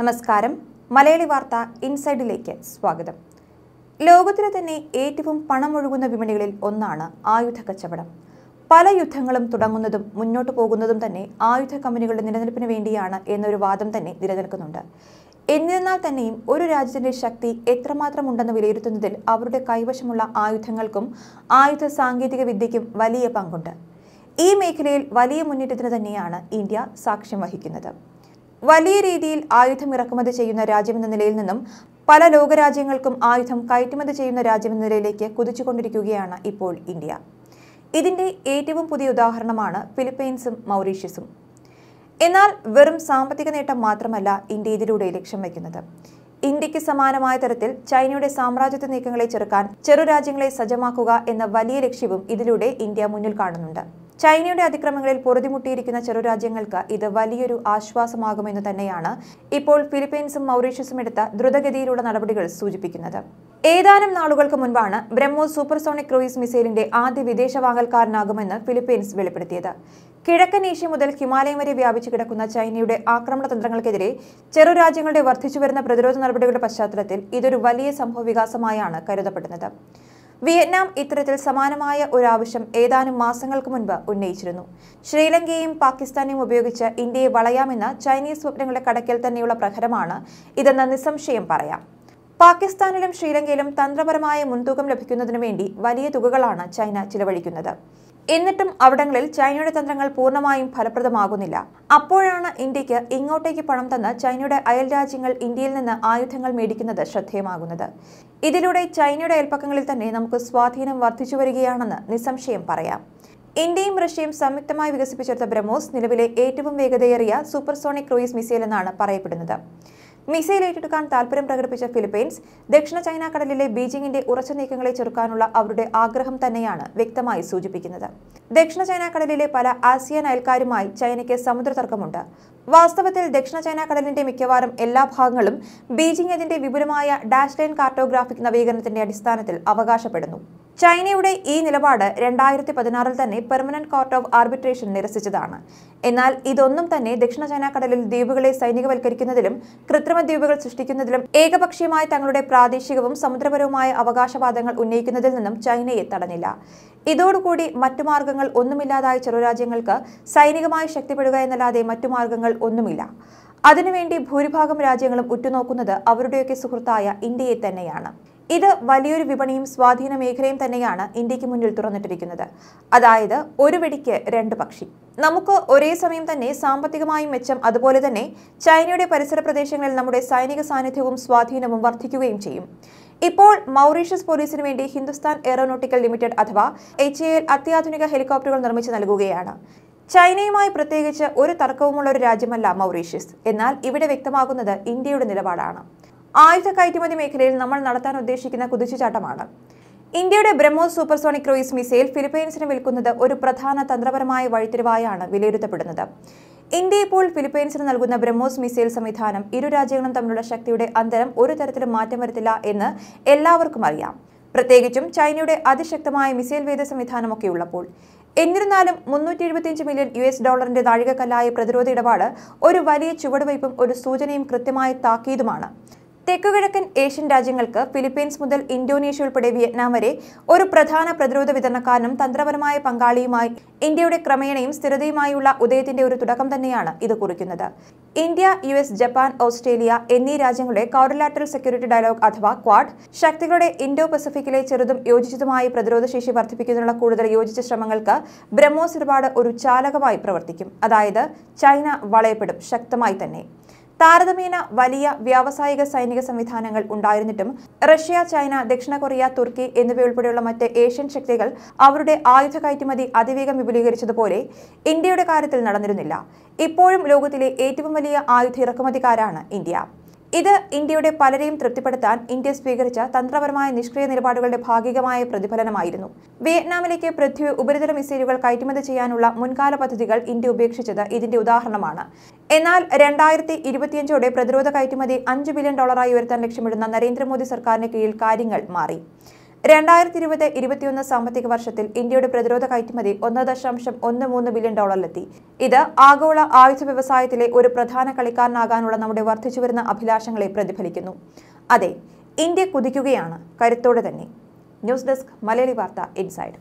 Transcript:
നമസ്കാരം മലയാളി വാർത്ത ഇൻസൈഡിലേക്ക് സ്വാഗതം ലോകത്തിലെ തന്നെ ഏറ്റവും പണമൊഴുകുന്ന വിപണികളിൽ ഒന്നാണ് ആയുധ കച്ചവടം പല യുദ്ധങ്ങളും തുടങ്ങുന്നതും മുന്നോട്ട് പോകുന്നതും തന്നെ ആയുധ കമ്പനികളുടെ നിലനിൽപ്പിന് വേണ്ടിയാണ് എന്നൊരു വാദം തന്നെ നിലനിൽക്കുന്നുണ്ട് എന്നിരുന്നാൽ തന്നെയും ഒരു രാജ്യത്തിന്റെ ശക്തി എത്രമാത്രം ഉണ്ടെന്ന് വിലയിരുത്തുന്നതിൽ അവരുടെ കൈവശമുള്ള ആയുധങ്ങൾക്കും ആയുധ സാങ്കേതിക വിദ്യയ്ക്കും വലിയ പങ്കുണ്ട് ഈ മേഖലയിൽ വലിയ മുന്നേറ്റത്തിന് തന്നെയാണ് ഇന്ത്യ സാക്ഷ്യം വഹിക്കുന്നത് വലിയ രീതിയിൽ ആയുധം ഇറക്കുമതി ചെയ്യുന്ന രാജ്യമെന്ന നിലയിൽ നിന്നും പല ലോകരാജ്യങ്ങൾക്കും ആയുധം കയറ്റുമതി ചെയ്യുന്ന രാജ്യമെന്ന നിലയിലേക്ക് കുതിച്ചുകൊണ്ടിരിക്കുകയാണ് ഇപ്പോൾ ഇന്ത്യ ഇതിന്റെ ഏറ്റവും പുതിയ ഉദാഹരണമാണ് ഫിലിപ്പൈൻസും മൗറീഷ്യസും എന്നാൽ വെറും സാമ്പത്തിക നേട്ടം മാത്രമല്ല ഇന്ത്യ ഇതിലൂടെ ലക്ഷ്യം വയ്ക്കുന്നത് ഇന്ത്യക്ക് സമാനമായ തരത്തിൽ ചൈനയുടെ സാമ്രാജ്യത്വ നീക്കങ്ങളെ ചെറുക്കാൻ ചെറു രാജ്യങ്ങളെ സജ്ജമാക്കുക എന്ന വലിയ ലക്ഷ്യവും ഇതിലൂടെ ഇന്ത്യ മുന്നിൽ കാണുന്നുണ്ട് ചൈനയുടെ അതിക്രമങ്ങളിൽ പൊറുതിമുട്ടിയിരിക്കുന്ന ചെറു രാജ്യങ്ങൾക്ക് ഇത് വലിയൊരു ആശ്വാസമാകുമെന്ന് തന്നെയാണ് ഇപ്പോൾ ഫിലിപ്പീൻസും മൗറീഷ്യസും എടുത്ത ദ്രുതഗതിയിലുള്ള നടപടികൾ സൂചിപ്പിക്കുന്നത് ഏതാനും നാളുകൾക്ക് മുൻപാണ് ബ്രഹ്മോസ് സൂപ്പർസോണിക് ക്രൂയിസ് മിസൈലിന്റെ ആദ്യ വിദേശ വാങ്ങൽക്കാരനാകുമെന്ന് ഫിലിപ്പീൻസ് വെളിപ്പെടുത്തിയത് കിഴക്കൻ ഏഷ്യ മുതൽ ഹിമാലയം വരെ വ്യാപിച്ചു കിടക്കുന്ന ചൈനയുടെ ആക്രമണ തന്ത്രങ്ങൾക്കെതിരെ ചെറു രാജ്യങ്ങളുടെ വർദ്ധിച്ചുവരുന്ന പ്രതിരോധ നടപടികളുടെ പശ്ചാത്തലത്തിൽ ഇതൊരു വലിയ സംഭവ വികാസമായാണ് കരുതപ്പെടുന്നത് വിയറ്റ്നാം ഇത്തരത്തിൽ സമാനമായ ഒരു ആവശ്യം ഏതാനും മാസങ്ങൾക്ക് മുൻപ് ഉന്നയിച്ചിരുന്നു ശ്രീലങ്കയെയും പാകിസ്ഥാനെയും ഉപയോഗിച്ച് ഇന്ത്യയെ വളയാമെന്ന ചൈനീസ് സ്വപ്നങ്ങളുടെ കടക്കൽ തന്നെയുള്ള പ്രഹരമാണ് ഇതെന്ന് നിസ്സംശയം പറയാം പാകിസ്ഥാനിലും ശ്രീലങ്കയിലും തന്ത്രപരമായ മുൻതൂക്കം ലഭിക്കുന്നതിനു വേണ്ടി വലിയ തുകകളാണ് ചൈന ചിലവഴിക്കുന്നത് എന്നിട്ടും അവിടങ്ങളിൽ ചൈനയുടെ തന്ത്രങ്ങൾ പൂർണ്ണമായും ഫലപ്രദമാകുന്നില്ല അപ്പോഴാണ് ഇന്ത്യക്ക് ഇങ്ങോട്ടേക്ക് പണം തന്ന് ചൈനയുടെ അയൽ രാജ്യങ്ങൾ ഇന്ത്യയിൽ നിന്ന് ആയുധങ്ങൾ മേടിക്കുന്നത് ശ്രദ്ധേയമാകുന്നത് ഇതിലൂടെ ചൈനയുടെ അയൽപ്പക്കങ്ങളിൽ തന്നെ നമുക്ക് സ്വാധീനം വർദ്ധിച്ചു വരികയാണെന്ന് നിസ്സംശയം പറയാം ഇന്ത്യയും റഷ്യയും സംയുക്തമായി വികസിപ്പിച്ചെടുത്ത ബ്രഹ്മോസ് നിലവിലെ ഏറ്റവും വേഗതയേറിയ സൂപ്പർസോണിക് ക്രൂയിസ് മിസൈൽ എന്നാണ് പറയപ്പെടുന്നത് മിസൈൽ ഏറ്റെടുക്കാൻ താൽപര്യം പ്രകടിപ്പിച്ച ഫിലിപ്പീൻസ് ദക്ഷിണ ചൈന കടലിലെ ബീജിംഗിന്റെ ഉറച്ച നീക്കങ്ങളെ ചെറുക്കാനുള്ള അവരുടെ ആഗ്രഹം തന്നെയാണ് വ്യക്തമായി സൂചിപ്പിക്കുന്നത് ദക്ഷിണ ചൈന കടലിലെ പല ആസിയൻ അയൽക്കാരുമായി ചൈനയ്ക്ക് സമുദ്ര തർക്കമുണ്ട് വാസ്തവത്തിൽ ദക്ഷിണ ചൈന കടലിന്റെ മിക്കവാറും എല്ലാ ഭാഗങ്ങളും ബീജിംഗ് അതിന്റെ വിപുലമായ ഡാഷ്ലൈൻ കാർട്ടോഗ്രാഫിക് നവീകരണത്തിന്റെ അടിസ്ഥാനത്തിൽ അവകാശപ്പെടുന്നു ചൈനയുടെ ഈ നിലപാട് രണ്ടായിരത്തി പതിനാറിൽ തന്നെ പെർമനന്റ് കോർട്ട് ഓഫ് ആർബിട്രേഷൻ നിരസിച്ചതാണ് എന്നാൽ ഇതൊന്നും തന്നെ ദക്ഷിണ ചൈന കടലിൽ ദ്വീപുകളെ സൈനികവൽക്കരിക്കുന്നതിലും കൃത്രിമ ദ്വീപുകൾ സൃഷ്ടിക്കുന്നതിലും ഏകപക്ഷീയമായി തങ്ങളുടെ പ്രാദേശികവും സമുദ്രപരവുമായ അവകാശവാദങ്ങൾ ഉന്നയിക്കുന്നതിൽ നിന്നും ചൈനയെ തടഞ്ഞില്ല ഇതോടുകൂടി മറ്റു മാർഗങ്ങൾ ഒന്നുമില്ലാതായ ചെറുരാജ്യങ്ങൾക്ക് സൈനികമായി ശക്തിപ്പെടുക എന്നല്ലാതെ മറ്റു മാർഗങ്ങൾ ഒന്നുമില്ല അതിനുവേണ്ടി ഭൂരിഭാഗം രാജ്യങ്ങളും ഉറ്റുനോക്കുന്നത് അവരുടെയൊക്കെ സുഹൃത്തായ ഇന്ത്യയെ തന്നെയാണ് ഇത് വലിയൊരു വിപണിയും സ്വാധീന മേഖലയും തന്നെയാണ് ഇന്ത്യക്ക് മുന്നിൽ തുറന്നിട്ടിരിക്കുന്നത് അതായത് ഒരു വെടിക്ക് രണ്ട് പക്ഷി നമുക്ക് ഒരേ സമയം തന്നെ സാമ്പത്തികമായി മെച്ചം അതുപോലെ തന്നെ ചൈനയുടെ പരിസര പ്രദേശങ്ങളിൽ നമ്മുടെ സൈനിക സാന്നിധ്യവും സ്വാധീനവും വർദ്ധിക്കുകയും ചെയ്യും ഇപ്പോൾ മൗറീഷ്യസ് പോലീസിന് വേണ്ടി ഹിന്ദുസ്ഥാൻ എയറോനോട്ടിക്കൽ ലിമിറ്റഡ് അഥവാ എച്ച് എ എൽ അത്യാധുനിക ഹെലികോപ്റ്ററുകൾ നിർമ്മിച്ചു നൽകുകയാണ് ചൈനയുമായി പ്രത്യേകിച്ച് ഒരു തർക്കവുമുള്ള ഒരു രാജ്യമല്ല മൗറീഷ്യസ് എന്നാൽ ഇവിടെ വ്യക്തമാകുന്നത് ഇന്ത്യയുടെ നിലപാടാണ് ആയുധ കയറ്റുമതി മേഖലയിൽ നമ്മൾ നടത്താൻ ഉദ്ദേശിക്കുന്ന കുതിച്ചുചാട്ടമാണ് ഇന്ത്യയുടെ ബ്രഹ്മോസ് സൂപ്പർസോണിക് ക്രൂയിസ് മിസൈൽ ഫിലിപ്പൈൻസിന് വിൽക്കുന്നത് ഒരു പ്രധാന തന്ത്രപരമായ വഴിത്തിരിവായാണ് വിലയിരുത്തപ്പെടുന്നത് ഇന്ത്യ ഇപ്പോൾ ഫിലിപ്പൈൻസിന് നൽകുന്ന ബ്രഹ്മോസ് മിസൈൽ സംവിധാനം ഇരു രാജ്യങ്ങളും തമ്മിലുള്ള ശക്തിയുടെ അന്തരം ഒരു തരത്തിലും മാറ്റം വരുത്തില്ല എന്ന് എല്ലാവർക്കും അറിയാം പ്രത്യേകിച്ചും ചൈനയുടെ അതിശക്തമായ മിസൈൽ വേദ സംവിധാനമൊക്കെ ഉള്ളപ്പോൾ എന്നിരുന്നാലും മുന്നൂറ്റി എഴുപത്തിയഞ്ച് മില്യൺ യു എസ് ഡോളറിന്റെ നാഴികക്കല്ലായ പ്രതിരോധ ഇടപാട് ഒരു വലിയ ചുവടുവയ്പും ഒരു സൂചനയും കൃത്യമായി താക്കീതുമാണ് തെക്കുകിഴക്കൻ ഏഷ്യൻ രാജ്യങ്ങൾക്ക് ഫിലിപ്പീൻസ് മുതൽ ഇന്തോനേഷ്യ ഉൾപ്പെടെ വിയറ്റ്നാം വരെ ഒരു പ്രധാന പ്രതിരോധ വിതരണക്കാരനും തന്ത്രപരമായ പങ്കാളിയുമായി ഇന്ത്യയുടെ ക്രമേണയും സ്ഥിരതയുമായുള്ള ഉദയത്തിന്റെ ഒരു തുടക്കം തന്നെയാണ് ഇത് കുറിക്കുന്നത് India U S Japan Australia എന്നീ രാജ്യങ്ങളുടെ കൗറിലാറ്ററൽ സെക്യൂരിറ്റി ഡയലോഗ് അഥവാ ക്വാഡ് ശക്തികളുടെ ഇൻഡോ പസഫിക്കിലെ ചെറുതും യോജിച്ചതുമായ ശേഷി വർദ്ധിപ്പിക്കുന്നതിനുള്ള കൂടുതൽ യോജിച്ച ശ്രമങ്ങൾക്ക് ബ്രഹ്മോസ് ഒരുപാട് ഒരു ചാലകമായി പ്രവർത്തിക്കും അതായത് ചൈന വളയപ്പെടും ശക്തമായി തന്നെ താരതമ്യേന വലിയ വ്യാവസായിക സൈനിക സംവിധാനങ്ങൾ ഉണ്ടായിരുന്നിട്ടും റഷ്യ ചൈന ദക്ഷിണ കൊറിയ തുർക്കി എന്നിവയുൾപ്പെടെയുള്ള മറ്റ് ഏഷ്യൻ ശക്തികൾ അവരുടെ ആയുധ കയറ്റുമതി അതിവേഗം വിപുലീകരിച്ചതുപോലെ ഇന്ത്യയുടെ കാര്യത്തിൽ നടന്നിരുന്നില്ല ഇപ്പോഴും ലോകത്തിലെ ഏറ്റവും വലിയ ആയുധ ഇറക്കുമതിക്കാരാണ് ഇന്ത്യ ഇത് ഇന്ത്യയുടെ പലരെയും തൃപ്തിപ്പെടുത്താൻ ഇന്ത്യ സ്വീകരിച്ച തന്ത്രപരമായ നിഷ്ക്രിയ നിലപാടുകളുടെ ഭാഗികമായ പ്രതിഫലനമായിരുന്നു വിയറ്റ്നാമിലേക്ക് പൃഥ്വി ഉപരിതല മിസൈലുകൾ കയറ്റുമതി ചെയ്യാനുള്ള മുൻകാല പദ്ധതികൾ ഇന്ത്യ ഉപേക്ഷിച്ചത് ഇതിന്റെ ഉദാഹരണമാണ് എന്നാൽ രണ്ടായിരത്തി ഇരുപത്തിയഞ്ചോടെ പ്രതിരോധ കയറ്റുമതി അഞ്ച് ബില്യൺ ഡോളറായി ഉയർത്താൻ ലക്ഷ്യമിടുന്ന നരേന്ദ്രമോദി സർക്കാരിന് കീഴിൽ കാര്യങ്ങൾ മാറി രണ്ടായിരത്തി ഇരുപത് ഇരുപത്തിയൊന്ന് സാമ്പത്തിക വർഷത്തിൽ ഇന്ത്യയുടെ പ്രതിരോധ കയറ്റുമതി ഒന്ന് ദശാംശം ഒന്ന് മൂന്ന് ബില്യൺ ഡോളറിലെത്തി ഇത് ആഗോള ആയുധ വ്യവസായത്തിലെ ഒരു പ്രധാന കളിക്കാരനാകാനുള്ള നമ്മുടെ വർദ്ധിച്ചുവരുന്ന അഭിലാഷങ്ങളെ പ്രതിഫലിക്കുന്നു അതെ ഇന്ത്യ കുതിക്കുകയാണ് കരുത്തോടെ തന്നെ ന്യൂസ് ഡെസ്ക് മലയാളി വാർത്ത ഇൻസൈഡ്